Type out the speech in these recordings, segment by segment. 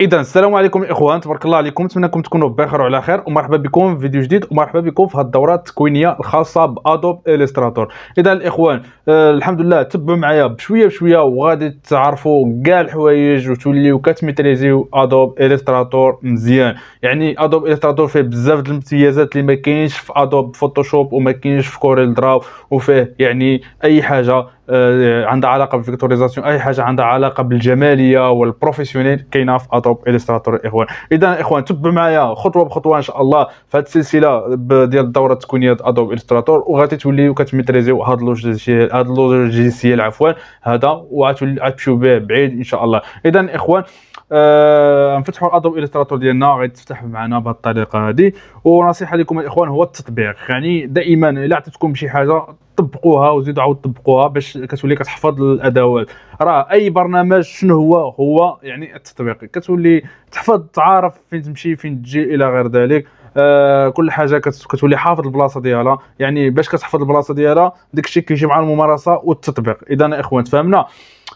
اذا السلام عليكم الاخوان تبارك الله عليكم نتمنىكم تكونوا بخير وعلى خير ومرحبا بكم في فيديو جديد ومرحبا بكم في هذه الدوره التكوينيه الخاصه بادوب الستراتور اذا الاخوان آه الحمد لله تبعوا معايا بشويه بشويه وغادي تعرفوا كاع الحوايج وتوليو كتميتريزيو ادوب الستراتور مزيان يعني ادوب الستراتور فيه بزاف د الامتيازات اللي ما كاينش في ادوب فوتوشوب وما كاينش في كوريل دراو وفيه يعني اي حاجه آه، عندها علاقه بالفيكتوريزاسيون اي حاجه عندها علاقه بالجماليه والبروفيسيونيل كاينه في ادوب الستراتور الاخوان اذا اخوان تبع معايا خطوه بخطوه ان شاء الله في هذه السلسله ديال الدوره التكوينيه ادوب الستراتور وغادي توليو كتميتريزيو هذا اللوجيسيال هذا اللوجيسيال عفوا هذا وغاتمشيو به بعيد ان شاء الله اذا اخوان آه نفتحوا الادوب الستراتور ديالنا غادي تفتح معنا بهذه الطريقه هذه ونصيحه لكم الاخوان هو التطبيق يعني دائما الا عطيتكم شي حاجه طبقوها وزيدوا عاود طبقوها باش كتولي كتحفظ الادوات راه اي برنامج شنو هو هو يعني التطبيق كتولي تحفظ تعرف فين تمشي فين تجي الى غير ذلك آه كل حاجه كتولي حافظ البلاصه ديالها يعني باش كتحفظ البلاصه ديالها داك الشيء كيجي مع الممارسه والتطبيق اذا اخوان تفهمنا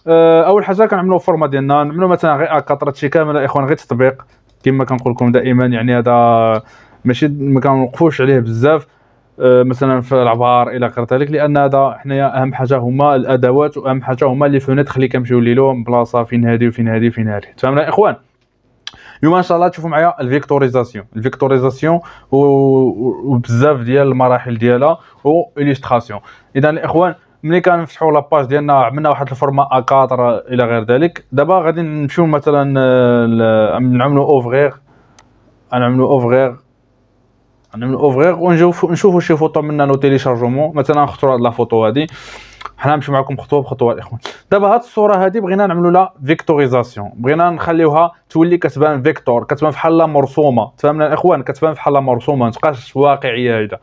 آه، اول حاجه كنعملوا فورما ديالنا نعملوا مثلا غير كثرت شي كامل الاخوان غير تطبيق كما كنقول لكم دائما يعني هذا ماشي ما كنوقفوش عليه بزاف آه، مثلا في العبار الى غير ذلك لان هذا حنايا اهم حاجه هما الادوات واهم حاجه هما لي فونيتر اللي كنمشيو ليلو بلاصه فين هادي وفين هادي فين هادي تفهمنا اخوان اليوم ان شاء الله تشوفوا معايا الفيكتوريزاسيون الفيكتوريزاسيون وبزاف ديال المراحل ديالها واليستراسيون اذا الاخوان ملي كنفتحوا لاباج ديالنا عملنا واحد الفورما اكاطر الى غير ذلك دابا غادي نمشيو مثلا نعملوا اوفغيغ نعملوا اوفغيغ نعملوا اوفغيغ ونشوفوا شي فوطو منا نو تيليشارجمون مثلا نختاروا هاد لا فوطو هادي حنا نمشيو معكم خطوه بخطوه الاخوان دابا هاد الصوره هادي بغينا نعملوا لها فيكتوريزاسيون بغينا نخليوها تولي كتبان فيكتور كتبان بحال مرسومه تفهمنا الاخوان كتبان بحال مرسومه ما تبقاش واقعيه هيدا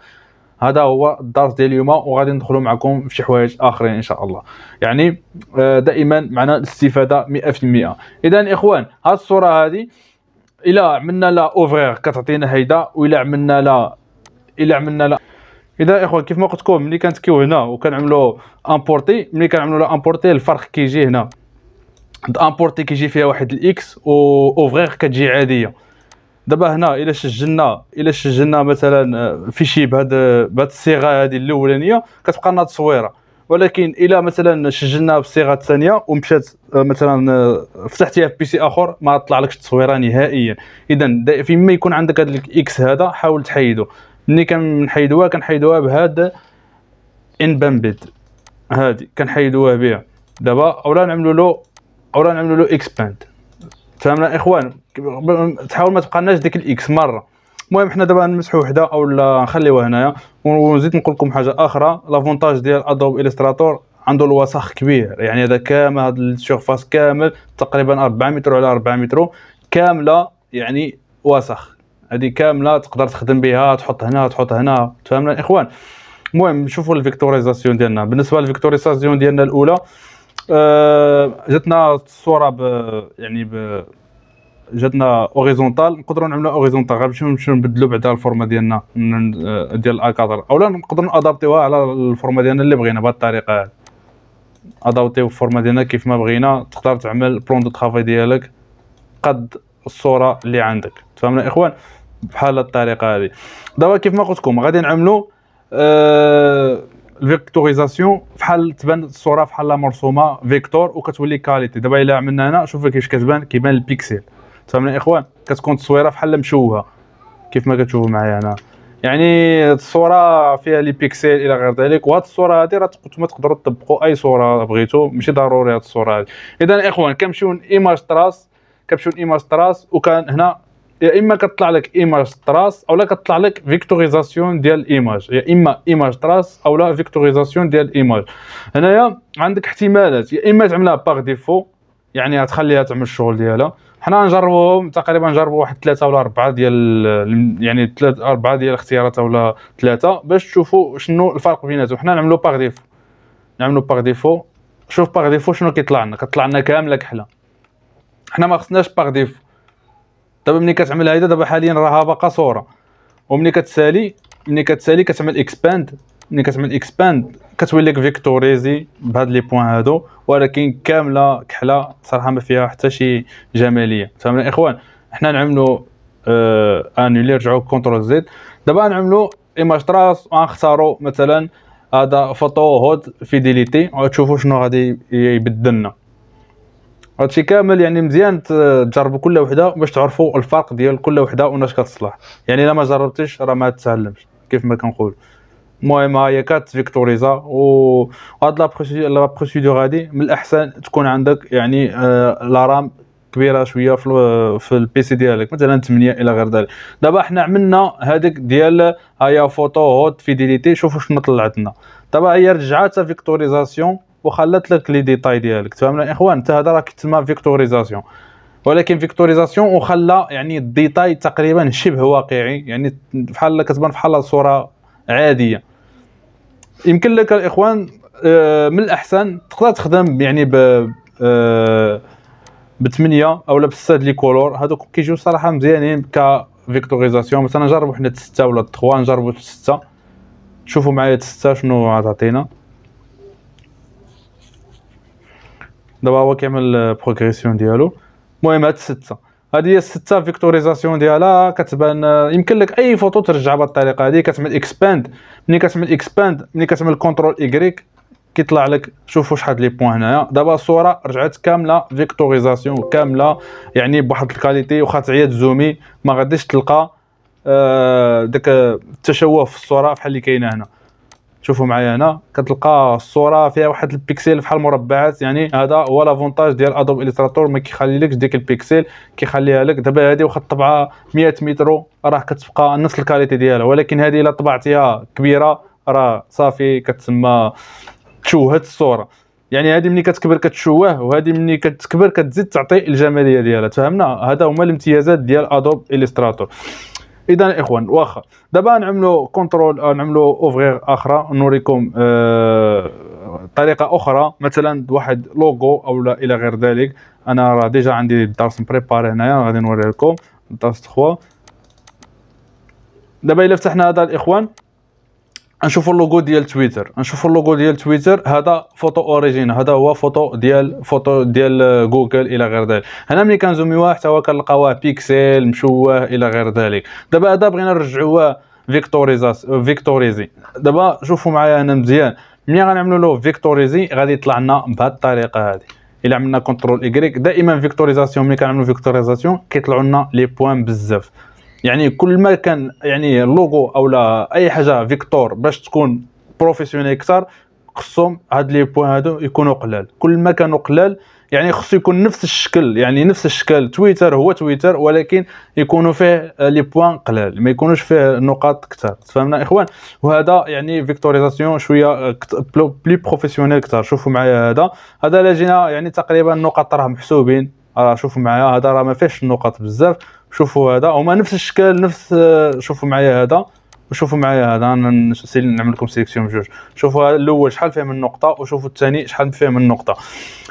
هذا هو الدرس ديال اليوم وغادي ندخلوا معكم في شي حوايج اخرين ان شاء الله يعني آه، دائما معنا الاستفاده 100% اذا اخوان هذه الصوره هذه الا عملنا لا اوفرير كتعطينا هيدا والا عملنا لا الا عملنا لا اذا اخوان كيف ما قلت لكم ملي كنتكيو هنا وكنعملوا امبورتي ملي كنعملوا لا امبورتي الفرق كيجي هنا امبورتي كيجي فيها واحد الاكس و اوفرير كتجي عاديه دابا هنا الا سجلنا الا سجلنا مثلا آه، في شي بهاد آه، بهاد الصيغه هذه الاولانيه كتبقى لنا تصويره ولكن الا مثلا سجلنا بالصيغه الثانيه ومشات آه، مثلا فتحتيها في بي سي اخر ما طلع لكش التصويره نهائيا اذا فيما يكون عندك هذا الاكس هذا حاول تحيدو ملي كنحيدوها كنحيدوها بهاد انبامبيد هذه كنحيدوها بها دابا اولا نعملوا له اولا نعملوا له اكسباند فهمنا اخوان تحاول ما تبقاناش ديك الاكس مره المهم حنا دابا نمسحو وحده اولا نخليوها هنايا ونزيد نقول لكم حاجه اخرى لافونتاج ديال ادوب الستراتور عنده الوسخ كبير يعني هذا كامل هذا السيرفاس كامل تقريبا 4 متر على 4 متر كامله يعني وسخ هذه كامله تقدر تخدم بها تحط هنا تحط هنا تفهمنا الاخوان المهم نشوفوا الفيكتوريزاسيون ديالنا بالنسبه للفيكتوريزاسيون ديالنا الاولى آه جاتنا الصوره ب يعني ب جاتنا اوريزونتال نقدروا نعملوها اوريزونتال غير باش نبدلوا بعدا الفورما ديالنا ديال الاكادر اولا نقدروا نادابتيوها على الفورما ديالنا اللي بغينا بهذه الطريقه هذه ادابتيو الفورما ديالنا كيف ما بغينا تقدر تعمل بلون دو طرافاي ديالك قد الصوره اللي عندك تفهمنا اخوان بحال الطريقه هذه دابا كيف ما قلت لكم غادي نعملوا الفيكتوريزاسيون فحال تبان الصوره فحال مرسومه فيكتور وكتولي كاليتي دابا الا عملنا هنا شوف كيفاش كتبان كيبان البيكسل تفهمنا يا اخوان كتكون التصويره بحال مشوهه كيف ما كتشوفوا معايا هنا يعني الصوره فيها لي بيكسل الى غير ذلك وهاد الصوره هادي راه نتوما تقدروا تطبقوا اي صوره بغيتوا ماشي ضروري هاد الصوره هادي اذا اخوان كنمشيو ايماج تراس كنمشيو ايماج تراس وكان هنا يا اما كطلع لك ايماج تراس اولا كطلع لك فيكتوريزاسيون ديال الايماج يا اما ايماج تراس اولا فيكتوريزاسيون ديال الايماج هنايا عندك احتمالات يا اما تعملها باغ ديفو يعني غتخليها تعمل الشغل ديالها حنا نجربوهم تقريبا نجربو واحد ثلاثه ولا اربعه ديال يعني ثلاثه اربعه ديال الاختيارات ولا ثلاثه باش تشوفوا شنو الفرق بيناتهم حنا نعملو باغ ديفو نعملو باغ ديفو شوف باغ ديفو شنو كيطلع لنا كطلع لنا كامله كحله حنا ما خصناش باغ ديفو دابا ملي كتعمل هيدا دابا حاليا راها باقا صوره وملي كتسالي ملي كتسالي كتعمل اكسباند ملي كتعمل اكسباند كتولي لك فيكتوريزي بهاد لي بوين هادو ولكن كامله كحله صراحه ما فيها حتى شي جماليه فهمنا الاخوان حنا نعملو آه انولي نرجعو كونترول زد دابا نعملو ايماج تراس ونختارو مثلا هذا فوتو هود فيديليتي وتشوفوا شنو غادي يبدلنا هادشي كامل يعني مزيان تجربوا كل وحده باش تعرفوا الفرق ديال كل وحده وناش كتصلح يعني الا ما جربتيش راه ما تتعلمش كيف ما كنقول المهم هي كتفيكتوريزا هاد لابروسيدور هادي من الاحسن تكون عندك يعني آه، لا رام كبيره شويه في في البي سي ديالك مثلا 8 الى غير ذلك دابا حنا عملنا هذيك ديال هيا فوتو هوت فيديليتي شوفوا شنو طلعت لنا دابا هي رجعات فيكتوريزاسيون وخلات لك لي ديتاي ديالك تفهمنا يا اخوان حتى هذا راه كيتسمى فيكتوريزاسيون ولكن فيكتوريزاسيون وخلى يعني الديتاي تقريبا شبه واقعي يعني بحال كتبان بحال صوره عاديه يمكن لك الاخوان آه، من الاحسن تقدر تخدم يعني ب آه، بثمانية اولا بستة لي كولور هذوك كيجيو صراحه مزيانين كفيكتوريزاسيون مثلا نجربوا حنا 6 ولا 3 نجربوا 6 شوفوا معايا 6 شنو غتعطينا دابا هو كيعمل بروغريسيون آه، ديالو المهم هاد 6 هذه هي السته فيكتوريزاسيون ديالها كتبان آه، يمكن لك اي فوتو ترجعها بهذه الطريقه هذه كتعمل اكسباند ملي كتعمل اكسباند ملي كتعمل كونترول ايغريك كيطلع لك شوفوا شحال لي بوين هنايا دابا الصوره رجعت كامله فيكتوريزاسيون كامله يعني بواحد الكاليتي واخا تعيط زومي ما غاديش تلقى آه، داك التشوه في الصوره بحال اللي كاينه هنا شوفوا معايا هنا كتلقى الصوره فيها واحد البيكسل بحال مربعات يعني هذا هو لافونتاج ديال ادوب اليستراتور ما كيخليلكش ديك البيكسل كيخليها لك دابا هذه واخا طبعها 100 متر راه كتبقى نفس الكاليتي ديالها ولكن هذه الا طبعتيها كبيره راه صافي كتسمى تشوهت الصوره يعني هذه ملي كتكبر كتشوه وهذه ملي كتكبر كتزيد تعطي الجماليه ديالها تفهمنا هذا هما الامتيازات ديال ادوب اليستراتور اذا اخوان واخا دابا نعملو كونترول آه، نعملو اوفغير اخرى نوريكم آه طريقه اخرى مثلا واحد لوغو او لا الى غير ذلك انا راه ديجا عندي الدرس مبريباري هنايا غادي نوريه لكم الدرس 3 دابا الا فتحنا هذا الاخوان نشوفوا اللوغو ديال تويتر نشوفوا اللوغو ديال تويتر هذا فوتو اوريجين هذا هو فوتو ديال فوتو ديال آه، جوجل الى غير ذلك هنا ملي كنزوميوها حتى هو كنلقاوه بيكسل مشوه الى غير ذلك دابا هذا بغينا نرجعوه فيكتوريزاس فيكتوريزي دابا شوفوا معايا هنا مزيان ملي غنعملوا له فيكتوريزي غادي يطلع لنا بهذه الطريقه هذه الى عملنا كنترول اي دائما فيكتوريزاسيون ملي كنعملوا فيكتوريزاسيون كيطلعوا لنا لي بوان بزاف يعني كل ما كان يعني اللوغو او لا اي حاجه فيكتور باش تكون بروفيسيونيل اكثر خصهم هاد لي بوين هادو يكونوا قلال كل ما كانوا قلال يعني خصو يكون نفس الشكل يعني نفس الشكل تويتر هو تويتر ولكن يكونوا فيه آه، لي بوان قلال ما يكونوش فيه نقاط كثار تفهمنا اخوان وهذا يعني فيكتوريزاسيون شويه بلي بروفيسيونيل كثار شوفوا معايا هذا هذا لا جينا يعني تقريبا النقاط راه محسوبين راه شوفوا معايا هذا راه ما فيهش النقاط بزاف شوفوا هذا هما نفس الشكل نفس شوفوا معايا هذا وشوفوا معايا هذا انا نعمل لكم سيليكسيون بجوج شوفوا الاول شحال فيه من نقطه وشوفوا الثاني شحال فيه من نقطه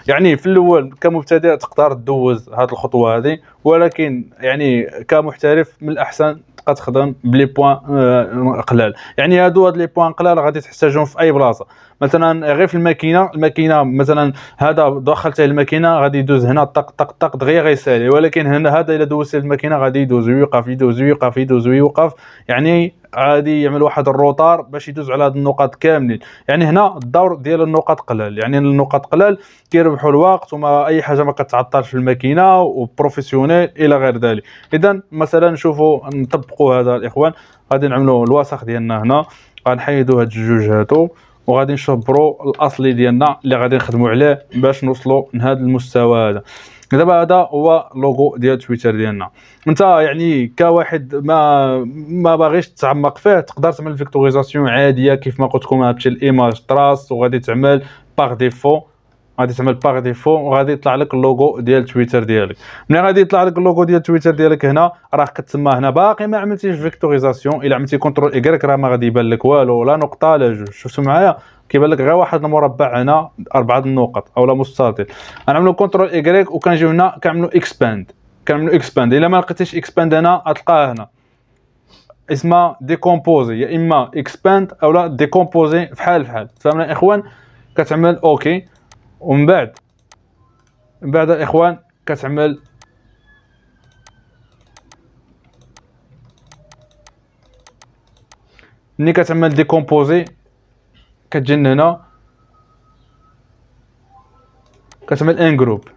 يعني في الاول كمبتدئ تقدر دوز هذه الخطوه هذه ولكن يعني كمحترف من الاحسن تبقى تخدم بلي بوان آه، قلال يعني هادو هاد لي بوان قلال غادي تحتاجهم في اي بلاصه مثلا غير في الماكينه الماكينه مثلا هذا دخلته الماكينه غادي يدوز هنا طق طق طق دغيا غيسالي ولكن هنا هذا الا دوزت الماكينه غادي يدوز ويوقف يدوز ويوقف يدوز ويوقف يعني عادي يعمل واحد الروتار باش يدوز على هاد النقاط كاملين يعني هنا الدور ديال النقاط قلال يعني النقاط قلال كيربحوا الوقت وما اي حاجه ما كتعطلش في الماكينه وبروفيسيونيل الاثنين الى غير ذلك اذا مثلا نشوفوا نطبقوا هذا الاخوان غادي نعملوا الوسخ ديالنا هنا غنحيدوا هاد الجوج هادو وغادي نشبروا الاصلي ديالنا اللي غادي نخدموا عليه باش نوصلوا لهذا المستوى هذا دابا هذا هو لوغو ديال تويتر ديالنا انت يعني كواحد ما ما باغيش تعمق فيه تقدر تعمل فيكتوريزاسيون عاديه كيف ما قلت لكم هادشي الايماج تراس وغادي تعمل باغ ديفو غادي تعمل باغ ديفو وغادي يطلع لك اللوغو ديال تويتر ديالك ملي غادي يطلع لك اللوغو ديال تويتر ديالك هنا راه كتسمى هنا باقي ما عملتيش فيكتوريزاسيون الا عملتي كنترول ايكغيك راه ما غادي يبان لك والو لا نقطه لا جوج شفتوا معايا كيبان لك غير واحد المربع هنا اربعه النقط اولا مستطيل غنعملو كنترول ايكغيك وكنجيو هنا كنعملو اكسباند كنعملو اكسباند الا ما لقيتيش اكسباند هنا غتلقاه هنا اسمها ديكومبوزي يا اما اكسباند اولا ديكومبوزي فحال فحال فهمنا اخوان كتعمل اوكي ومن بعد من بعد الاخوان كتعمل ملي كتعمل ديكومبوزي كتجن هنا كتعمل ان جروب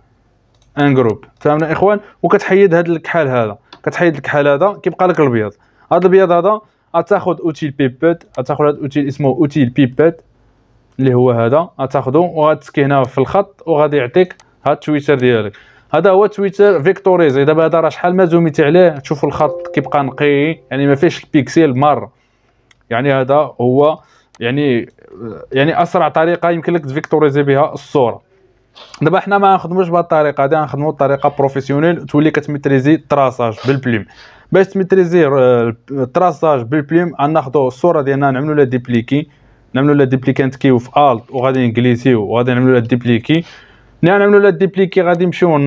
ان جروب فهمنا اخوان وكتحيد هذا الكحال هذا كتحيد الكحال هذا كيبقى لك البيض هذا البيض هذا غتاخذ اوتيل بيبيت غتاخذ هذا اوتيل اسمه اوتيل بيبيت اللي هو هذا غتاخذو وغتسكي هنا في الخط وغادي يعطيك هاد التويتر ديالك هذا هو تويتر فيكتوريزي دابا هذا راه شحال ما زوميت عليه تشوفوا الخط كيبقى نقي يعني ما فيهش البيكسل مره يعني هذا هو يعني يعني اسرع طريقه يمكن لك تفيكتوريزي بها الصوره دابا حنا ما نخدموش بهذه الطريقه غادي نخدموا بطريقه بروفيسيونيل تولي كتميتريزي التراساج بالبليم باش تميتريزي التراساج بالبليم غناخذوا الصوره ديالنا نعملو لها ديبليكي نعملوا لها ديبليكانت كي في الت وغادي نكليسيو وغادي نعملوا لها ديبليكي ملي نعم، نعملوا لها ديبليكي غادي نمشيو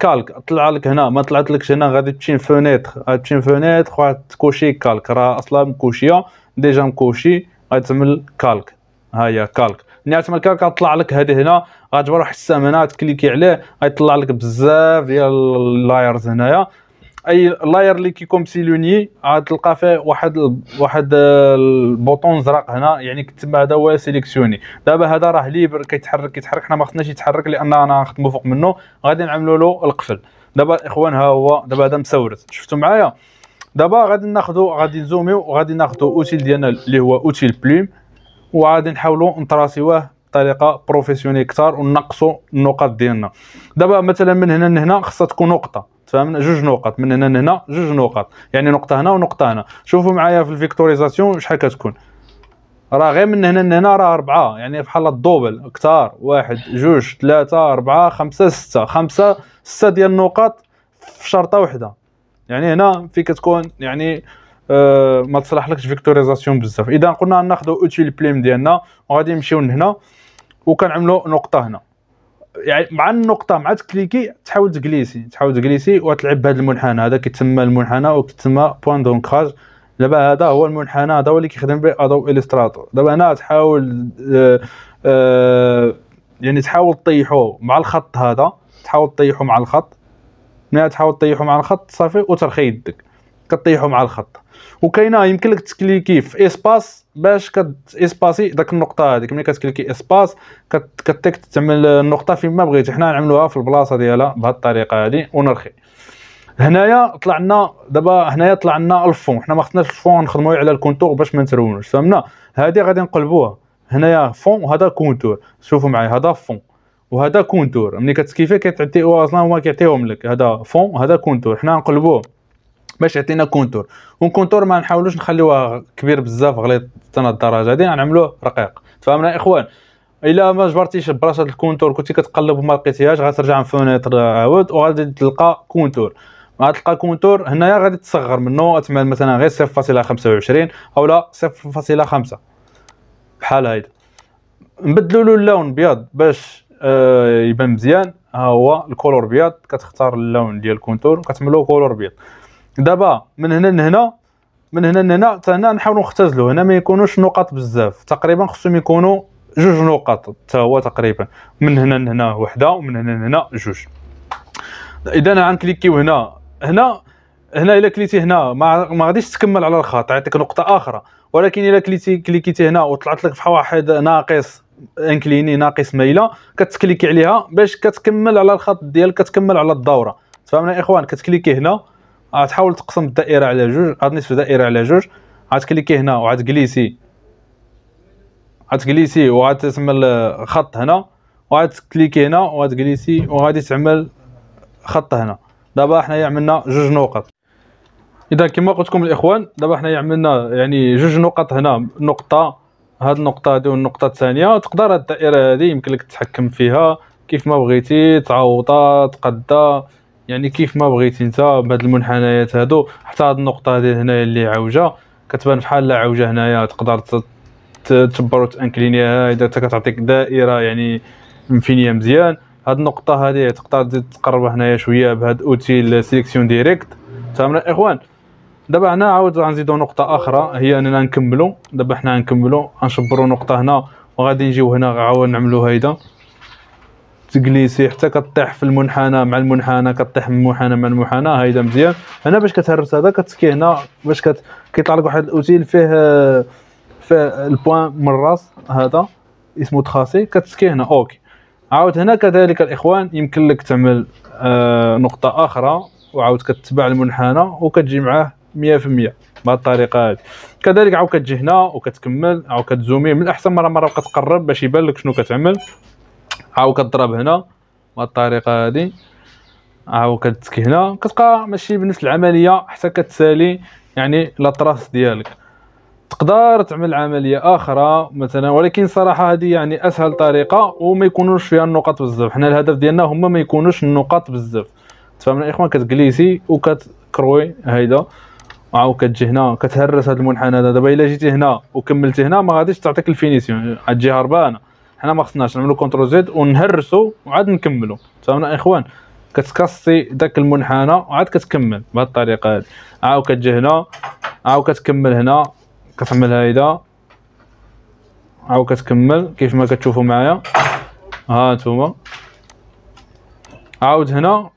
كالك طلع لك هنا ما طلعتلكش هنا غادي تمشي فونيتر غادي تمشي فونيتر وغادي تكوشي كالك راه اصلا مكوشيه ديجا مكوشي غادي تعمل كالك ها هي كالك ملي غاتعمل كالك غتطلع لك هذه هنا غتجبر واحد السهم هنا تكليكي عليه غيطلع لك بزاف ديال اللايرز هنايا اي لاير اللي كيكون بسيلوني عاد تلقى فيه واحد واحد البوطون زرق هنا يعني تما هذا هو سيليكسيوني دابا هذا راه ليبر كيتحرك كيتحرك حنا ما خصناش يتحرك لان انا نخدمو فوق منه غادي نعملوا له القفل دابا الاخوان ها هو دابا هذا مسورت شفتوا معايا دابا غادي ناخذو غادي نزوميو وغادي ناخذو اوتيل ديالنا اللي هو اوتيل بلوم وغادي نحاولوا نطراسيوه بطريقه بروفيسيونيل اكثر ونقصوا النقط ديالنا دابا مثلا من هنا لهنا خصها تكون نقطه تفهمنا جوج نقط من هنا لهنا جوج نقط يعني نقطه هنا ونقطه هنا شوفوا معايا في الفيكتوريزاسيون شحال كتكون راه غير من هنا لهنا راه أربعة يعني بحال الدوبل كتار واحد جوج ثلاثة أربعة خمسة ستة خمسة ستة ديال النقط في شرطة واحدة يعني هنا في كتكون يعني آه ما تصلحلكش فيكتوريزاسيون بزاف اذا قلنا ناخذ اوتيل بليم ديالنا وغادي نمشيو لهنا وكنعملوا نقطة هنا يعني مع النقطه مع تكليكي تحاول تجليسي تحاول تجليسي وتلعب بهذا المنحنى هذا كيتسمى المنحنى وكيتسمى بوان دونكاج دابا هذا هو المنحنى هذا هو اللي كيخدم به ادو اليستراتور دابا هنا تحاول آه، آه، يعني تحاول طيحو مع الخط هذا تحاول طيحو مع الخط ملي تحاول طيحو مع الخط صافي وترخي يدك كطيحو مع الخط وكاينه يمكن لك تكليكي في اسباس باش كت اسباسي داك النقطه هذيك ملي كتكليكي اسباس كتك تعمل النقطه فين ما بغيتي حنا نعملوها في البلاصه ديالها بهذه الطريقه هذه ونرخي هنايا طلع لنا دابا هنايا طلع لنا الفون حنا ما خدناش الفون نخدموا على الكونتور باش ما نترونوش فهمنا هذه غادي نقلبوها هنايا فون وهذا كونتور شوفوا معايا هذا فون وهذا كونتور ملي كتكيفي كتعطي اصلا هما كيعطيهم لك هذا فون وهذا كونتور حنا نقلبوه باش يعطينا كونتور والكونتور ما نحاولوش نخليوه كبير بزاف غليظ حتى الدرجه هذه نعملوه رقيق تفهمنا يا اخوان الا ما جبرتيش براسه الكونتور كنتي كتقلب وما لقيتيهاش غترجع فونيتر عاود وغادي تلقى كونتور ما تلقى كونتور هنايا غادي تصغر منه مثلا غير 0.25 اولا 0.5 بحال هيدا نبدلوا له اللون بيض باش آه يبان مزيان ها هو الكولور بيض كتختار اللون ديال الكونتور كتعملو كولور بيض دابا من هنا لهنا من هنا لهنا حتى هنا نحاولوا نختزلوا هنا ما يكونوش نقط بزاف تقريبا خصهم يكونوا جوج نقط حتى هو تقريبا من هنا لهنا وحده ومن هنا لهنا جوج اذا غنكليكيو هنا هنا هنا الا كليتي هنا ما ما غاديش تكمل على الخط يعطيك نقطه اخرى ولكن الا كليتي كليكيتي هنا وطلعت لك فحال واحد ناقص انكليني ناقص ميله كتكليكي عليها باش كتكمل على الخط ديالك كتكمل على الدوره تفهمنا يا اخوان كتكليكي هنا غتحاول تقسم الدائره على جوج هاد نصف دائره على جوج غتكليكي هنا و غتجليسي وغتسمى خط هنا وغتكليكي هنا و وغادي تعمل خط هنا دابا حنايا عملنا جوج نقط اذا كما قلت لكم الاخوان دابا حنايا عملنا يعني جوج نقط هنا نقطه هاد النقطه هادي والنقطه الثانيه تقدر هاد الدائره هادي يمكن لك تتحكم فيها كيف ما بغيتي تعوضها تقدا يعني كيف ما بغيتي انت بهاد المنحنيات هادو حتى هاد النقطه هادي هنايا اللي عوجه كتبان بحال لا عوجه هنايا تقدر تبر وتانكلينيها اذا كتعطيك دائره يعني مفينيه مزيان هاد النقطه هادي تقدر تزيد تقربها هنايا شويه بهاد اوتيل سيليكسيون ديريكت تمام اخوان دابا هنا عاود غنزيدو نقطه اخرى هي اننا نكملو دابا حنا غنكملو غنشبرو نقطه هنا وغادي نجيو هنا عاود نعملو هيدا تجلسي حتى كطيح في المنحنى مع المنحنى كطيح من المنحنى مع المنحنى هيدا مزيان هنا باش كتهرس هذا كتسكي هنا باش كت... كيطلع لك واحد الاوتيل فيه فيه البوان من الراس هذا اسمه تخاسي كتسكي هنا اوكي عاود هنا كذلك الاخوان يمكن لك تعمل آه نقطه اخرى وعاود كتبع المنحنى وكتجي معاه 100% بهذه الطريقه هذه كذلك عاود كتجي هنا وكتكمل عاود كتزومي من الاحسن مره مره كتقرب باش يبان لك شنو كتعمل هاو كضرب هنا بهذه الطريقه هذه هاو كتسكي هنا كتبقى ماشي بنفس العمليه حتى كتسالي يعني لاطراس ديالك تقدر تعمل عمليه اخرى مثلا ولكن صراحه هذه يعني اسهل طريقه وما يكونوش فيها النقط بزاف حنا الهدف ديالنا هما ما يكونوش النقط بزاف تفهمنا الاخوان كتجليسي وكتكروي هيدا عاو كتجي هنا كتهرس هذا المنحنى هذا دابا الا جيتي هنا وكملتي هنا ما غاديش تعطيك الفينيسيون غتجي هربانه حنا ما خصناش نعملو كونترول زد ونهرسو وعاد نكملو تفهمنا اخوان كتكسي داك المنحنى وعاد كتكمل بهاد الطريقه هادي عاو كتجي هنا عاو كتكمل هنا كتعمل هايدا عاو كتكمل كيف ما كتشوفوا معايا ها نتوما عاود هنا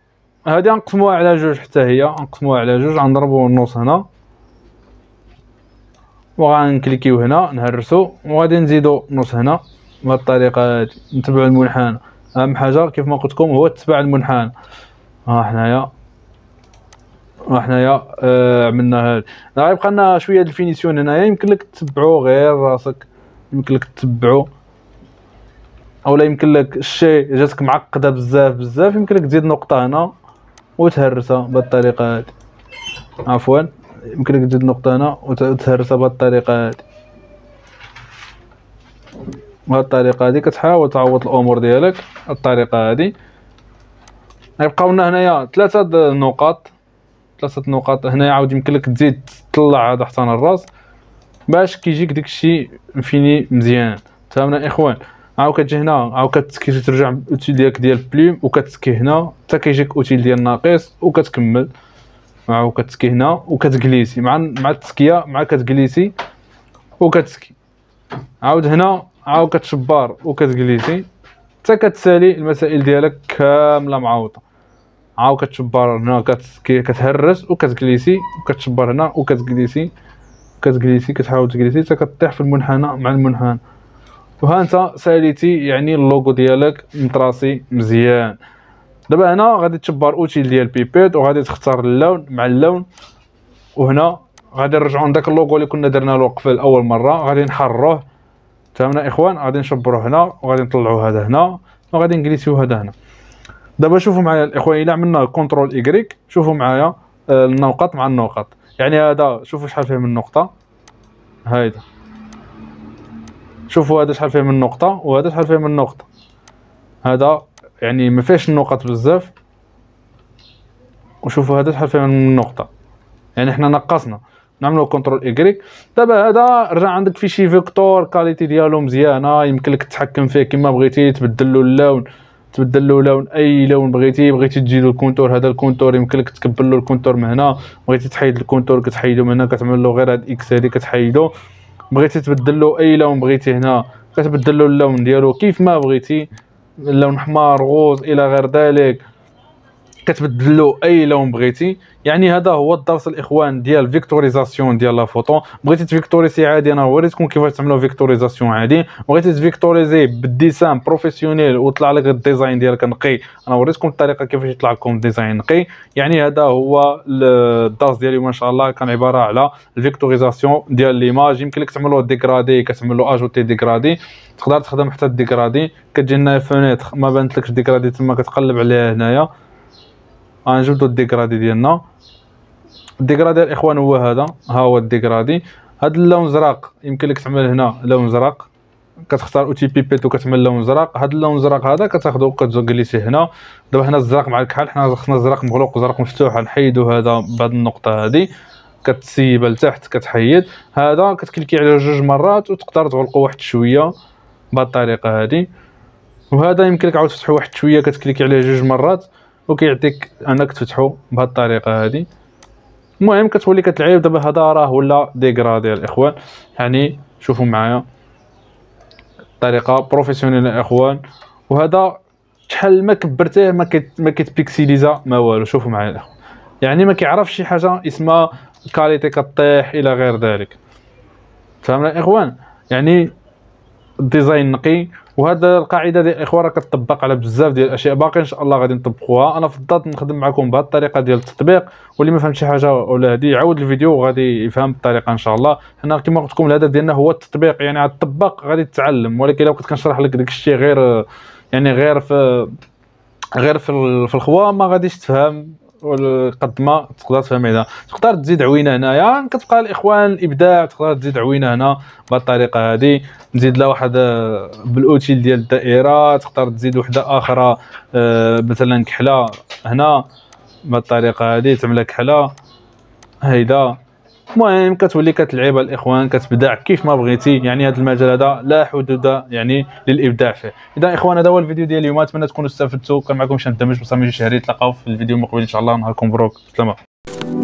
هادي غنقسموها على جوج حتى هي غنقسموها على جوج غنضربو النص هنا وغنكليكيو هنا نهرسو وغادي نزيدو نص هنا بهذه الطريقه هذه نتبعوا المنحنى اهم حاجه كيف ما قلت هو تتبع المنحنى ها حنايا ها حنايا آه، عملنا عملنا هذه غيبقى لنا شويه الفينيسيون هنايا يمكن لك تتبعوا غير راسك يمكن لك تتبعوا اولا يمكن لك الشيء جاتك معقده بزاف بزاف يمكن لك تزيد نقطه هنا وتهرسها بهذه الطريقه هذه عفوا يمكن لك تزيد نقطه هنا وتهرسها بهذه الطريقه هذه بهذه الطريقه هذه كتحاول تعوض الامور ديالك الطريقه هذه غيبقاو لنا هنايا ثلاثه نقاط ثلاثه نقاط هنايا عاود يمكن لك تزيد تطلع هذا حتى الراس باش كيجيك داك الشيء فيني مزيان تفهمنا اخوان عاود كتجي هنا عاود كتسكي ترجع اوتيل ديالك ديال بلوم وكتسكي هنا حتى كيجيك اوتيل ديال ناقص وكتكمل عاود كتسكي هنا وكتجليسي مع مع التسكيه مع كتجليسي وكتسكي عاود هنا عاو كتشبار وكتجليسي حتى كتسالي المسائل ديالك كامله معوطه عاو كتشبار هنا كتهرس وكتجليسي وكتشبر هنا وكتجليسي كتجليسي كتحاول تجليسي حتى كطيح في المنحنى مع المنحنى وها انت ساليتي يعني اللوغو ديالك مطراسي مزيان دابا هنا غادي تشبر اوتيل ديال بيبيت وغادي تختار اللون مع اللون وهنا غادي نرجعوا لذاك اللوغو اللي كنا درنا له قبل اول مره غادي نحروه فهمنا اخوان غادي نشبرو هنا وغادي نطلعو هذا هنا وغادي نجلسيو هذا هنا دابا شوفوا معايا الاخوان الا عملنا كونترول ايكغيك شوفوا معايا آه، النقط مع النقط يعني هذا شوفوا شحال فيه من نقطه هايدا شوفوا هذا شحال فيه من نقطه وهذا شحال فيه من نقطه هذا يعني ما فيهش النقط بزاف وشوفوا هذا شحال فيه من نقطه يعني حنا نقصنا نعملو كونترول ايكغيك دابا هذا رجع عندك في شي فيكتور كاليتي ديالو مزيانه يمكن لك تتحكم فيه كيما بغيتي تبدل له اللون تبدل له لون اي لون بغيتي بغيتي تجي له الكونتور هذا الكونتور يمكن لك تكبل له الكونتور من هنا بغيتي تحيد الكونتور كتحيدو من هنا كتعمل له غير هاد اكس هادي كتحيدو بغيتي تبدل له اي لون بغيتي هنا كتبدل له اللون ديالو كيف ما بغيتي لون حمار غوز الى غير ذلك كتبدل له اي لون بغيتي يعني هذا هو الدرس الاخوان ديال فيكتوريزاسيون ديال لا فوتو بغيتي تفيكتوريسي عادي انا وريتكم كيفاش تعملوا فيكتوريزاسيون عادي بغيتي تفيكتوريزي بالديسان بروفيسيونيل وطلع لك الديزاين ديالك نقي انا وريتكم الطريقه كيفاش يطلع لكم الديزاين نقي يعني هذا هو الدرس ديال اليوم ان شاء الله كان عباره على الفيكتوريزاسيون ديال ليماج يمكن لك تعملو ديغرادي كتعملو اجوتي ديغرادي تقدر تخدم حتى ديغرادي كتجي لنا فونيتر ما بانتلكش ديغرادي تما كتقلب عليها هنايا غنجبدو الديكرادي ديالنا الديكرادي الاخوان هو هذا ها هو الديكرادي هاد اللون زرق يمكن لك تعمل هنا لون زرق كتختار او تي بي بيت وكتعمل لون زرق هاد اللون زرق هذا كتاخذو وكتجلسيه هنا دابا حنا الزرق مع الكحل حنا خصنا زرق مغلوق وزرق مفتوح نحيدو هذا بهاد النقطه هادي كتسيبها لتحت كتحيد هذا كتكليكي عليه جوج مرات وتقدر تغلقو واحد شويه بهاد الطريقه هادي وهذا يمكن لك عاود تفتحو واحد شويه كتكليكي عليه جوج مرات وكيعطيك انك تفتحو بهذه الطريقه هذه المهم كتولي كتلعب دابا هذا راه ولا ديغرادي الاخوان يعني شوفوا معايا طريقه بروفيسيونيل الاخوان وهذا شحال ما كبرتيه ما كت ما كتبيكسيليزا ما والو شوفوا معايا الاخوان يعني ما كيعرفش شي حاجه اسمها الكاليتي كطيح الى غير ذلك فهمنا الاخوان يعني الديزاين نقي وهذا القاعده ديال الاخوه راه كتطبق على بزاف ديال الاشياء باقي ان شاء الله غادي نطبقوها انا فضلت نخدم معكم بهذه الطريقه ديال التطبيق واللي ما فهم شي حاجه ولا هادي يعاود الفيديو وغادي يفهم الطريقه ان شاء الله هنا كما قلت لكم الهدف ديالنا هو التطبيق يعني على تطبق غادي تتعلم ولكن لو كنت كنشرح لك داك الشيء غير يعني غير في غير في الخوا ما غاديش تفهم والقد ما تقدر تفهم هذا تقدر تزيد عوينه هنايا كتبقى الاخوان الابداع تقدر تزيد عوينه هنا بهذه الطريقه هذه نزيد لها واحد آه، بالاوتيل ديال الدائره تقدر تزيد وحده اخرى آه، مثلا كحله هنا بهذه الطريقه هذه تعمل كحله هيدا المهم كتولي كتلعب الاخوان كتبدع كيف ما بغيتي يعني هذا المجال هذا لا حدود يعني للابداع فيه اذا اخوان هذا هو الفيديو ديال اليوم اتمنى تكونوا استفدتوا كان معكم شمس دمج بصميم الشهري تلقاو في الفيديو المقبل ان شاء الله نهاركم مبروك سلامه